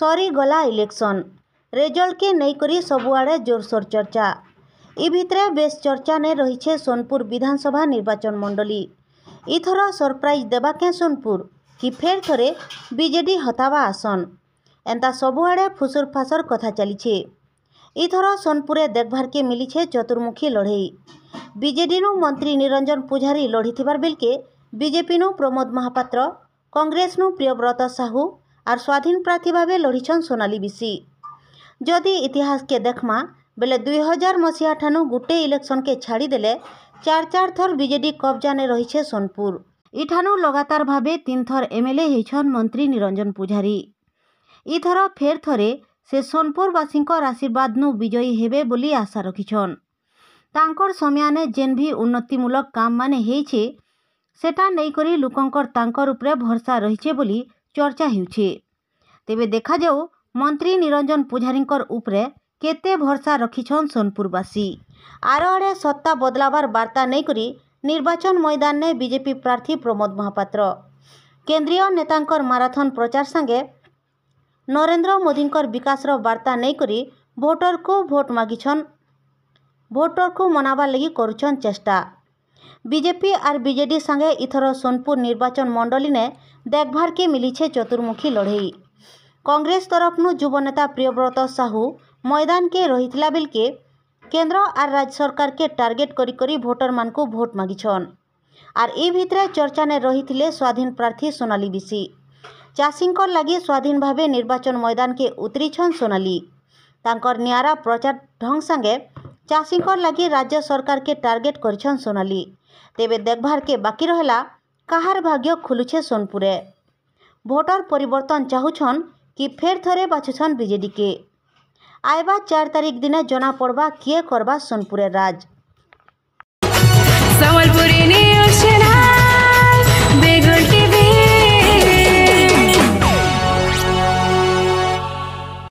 ସରିଗଲା ଇଲେକ୍ସନ୍ ରେଜଲ୍ଟକେ ନେଇକରି ସବୁଆଡ଼େ ଜୋରସୋର ଚର୍ଚ୍ଚା ଇ ଭିତରେ ବେଶ୍ ଚର୍ଚ୍ଚାନେ ରହିଛେ ସୋନପୁର ବିଧାନସଭା ନିର୍ବାଚନ ମଣ୍ଡଳୀ ଇଥର ସରପ୍ରାଇଜ୍ ଦେବାକେ ସୋନପୁର କି ଫେର୍ ଥରେ ବିଜେଡ଼ି ହତାବା ଆସନ୍ ଏନ୍ତା ସବୁଆଡ଼େ ଫୁସୁର ଫାସର କଥା ଚାଲିଛେ ଇଥର ସୋନପୁରରେ ଦେଖବାର୍କେ ମିଲିଛେ ଚତୁର୍ମୁଖୀ ଲଢ଼େଇ ବିଜେଡ଼ିରୁ ମନ୍ତ୍ରୀ ନିରଞ୍ଜନ ପୂଜାରୀ ଲଢ଼ିଥିବାର ବେଲ୍କେ ବିଜେପିରୁ ପ୍ରମୋଦ ମହାପାତ୍ର କଂଗ୍ରେସରୁ ପ୍ରିୟବ୍ରତ ସାହୁ ଆର୍ ସ୍ୱାଧୀନ ପ୍ରାର୍ଥୀ ଭାବେ ଲଢ଼ିଛନ୍ ସୋନାଲି ବିଶି ଯଦି ଇତିହାସକେ ଦେଖ୍ମା ବେଲେ ଦୁଇ ହଜାର ମସିହାଠାନୁ ଗୁଟେ ଇଲେକ୍ସନ୍କେ ଛାଡ଼ିଦେଲେ ଚାର୍ ଚାର୍ ଥର ବିଜେଡ଼ି କବ୍ଜାନେ ରହିଛେ ସୋନପୁର ଇଠାନୁ ଲଗାତାର ଭାବେ ତିନ୍ ଥର ଏମ୍ ଏଲ୍ ଏ ହେଇଛନ୍ ମନ୍ତ୍ରୀ ନିରଞ୍ଜନ ପୂଜାରୀ ଇଥର ଫେର୍ ଥରେ ସେ ସୋନପୁରବାସୀଙ୍କର ଆଶୀର୍ବାଦନୁ ବିଜୟୀ ହେବେ ବୋଲି ଆଶା ରଖିଛନ୍ ତାଙ୍କର ସମୟାନେ ଯେନ୍ ବି ଉନ୍ନତିମୂଳକ କାମମାନେ ହେଇଛେ ସେଟା ନେଇକରି ଲୋକଙ୍କର ତାଙ୍କର ଉପରେ ଭରସା ରହିଛେ ବୋଲି ଚର୍ଚ୍ଚା ହେଉଛି ତେବେ ଦେଖାଯାଉ ମନ୍ତ୍ରୀ ନିରଞ୍ଜନ ପୂଜାରୀଙ୍କ ଉପରେ କେତେ ଭରସା ରଖିଛନ୍ ସୋନପୁରବାସୀ ଆର ଆଡ଼େ ସତ୍ତା ବଦଲାବାର ବାର୍ତ୍ତା ନେଇକରି ନିର୍ବାଚନ ମଇଦାନରେ ବିଜେପି ପ୍ରାର୍ଥୀ ପ୍ରମୋଦ ମହାପାତ୍ର କେନ୍ଦ୍ରୀୟ ନେତାଙ୍କର ମାରାଥନ୍ ପ୍ରଚାର ସାଙ୍ଗେ ନରେନ୍ଦ୍ର ମୋଦିଙ୍କର ବିକାଶର ବାର୍ତ୍ତା ନେଇକରି ଭୋଟରକୁ ଭୋଟ ମାଗିଛନ୍ ଭୋଟରକୁ ମନାବାର୍ ଲାଗି କରୁଛନ୍ ଚେଷ୍ଟା বিজেপি আর বিজেডি সঙ্গে ইথর সোনপুর নির্বাচন মণ্ডলীনে দেখভারকে মিলিছে চতুর্মুখী লড়াই কংগ্রেস তরফনু যুবনেতা প্রিয়ব্রত সাহু ময়দানকে রহিলা বেলকে কেন্দ্র আর রাজ্য সরকারকে টার্গেট করি করি ভোটর মানুষ ভোট মাগিছন আর এই ভিতরে চর্চানে রহিলে স্বাধীন প্রার্থী সোনালী বিশি চাষীঙ্কর লাগে স্বাধীনভাবে নির্বাচন ময়দানকে উতরিছন সোনালী তাঙ্কর নিয়ারা প্রচার ঢং সঙ্গে ଚାଷୀଙ୍କର୍ ଲାଗି ରାଜ୍ୟ ସରକାର୍କେ ଟାର୍ଗେଟ୍ କରିଛନ୍ ସୋନାଲି ତେବେ ଦେଖ୍ବାର୍କେ ବାକି ରହେଲା କାହାର୍ ଭାଗ୍ୟ ଖୁଲୁଛେ ସୋନପୁରେ ଭୋଟର୍ ପରିବର୍ତ୍ତନ ଚାହୁଁଛନ୍ କି ଫେର୍ ଥରେ ବାଛୁଛନ୍ ବିଜେଡ଼ିକେ ଆଇବା ଚାର୍ ତାରିଖ୍ ଦିନ ଜଣା ପଡ଼୍ବା କିଏ କର୍ବା ସୋନପୁରେ ରାଜ୍